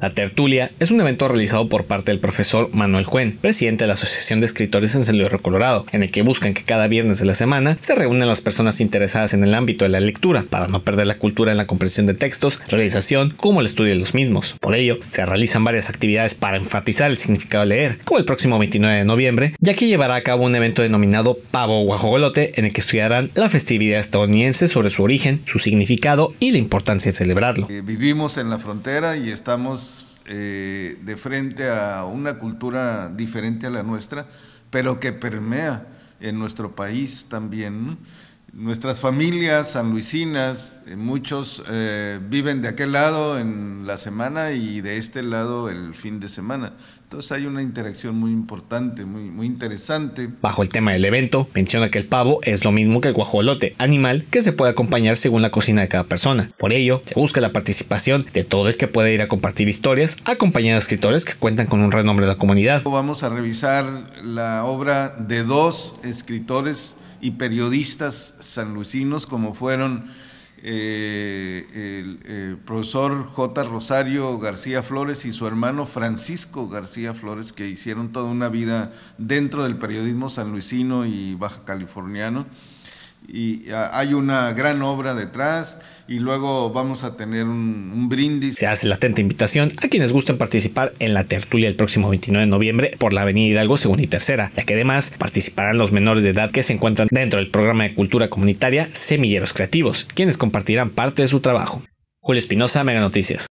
La tertulia es un evento realizado por parte del profesor Manuel Cuen, presidente de la Asociación de Escritores en el Colorado, en el que buscan que cada viernes de la semana se reúnan las personas interesadas en el ámbito de la lectura para no perder la cultura en la comprensión de textos, realización como el estudio de los mismos. Por ello, se realizan varias actividades para enfatizar el significado de leer, como el próximo 29 de noviembre, ya que llevará a cabo un evento denominado Pavo Guajogolote, en el que estudiarán la festividad estadounidense sobre su origen, su significado y la importancia de celebrarlo. Eh, vivimos en la frontera y estamos eh, de frente a una cultura diferente a la nuestra, pero que permea en nuestro país también. Nuestras familias sanluisinas, eh, muchos eh, viven de aquel lado en la semana y de este lado el fin de semana. Entonces hay una interacción muy importante, muy, muy interesante. Bajo el tema del evento, menciona que el pavo es lo mismo que el guajolote, animal que se puede acompañar según la cocina de cada persona. Por ello, se busca la participación de todo el que pueda ir a compartir historias, acompañando a escritores que cuentan con un renombre de la comunidad. Vamos a revisar la obra de dos escritores y periodistas sanluisinos como fueron eh, el profesor J. Rosario García Flores y su hermano Francisco García Flores, que hicieron toda una vida dentro del periodismo sanluisino y baja californiano y hay una gran obra detrás y luego vamos a tener un, brindis. Se hace la atenta invitación a quienes gusten participar en la tertulia el próximo 29 de noviembre por la Avenida Hidalgo Segunda y Tercera, ya que además participarán los menores de edad que se encuentran dentro del programa de cultura comunitaria Semilleros Creativos, quienes compartirán parte de su trabajo. Julio Espinosa, Mega Noticias.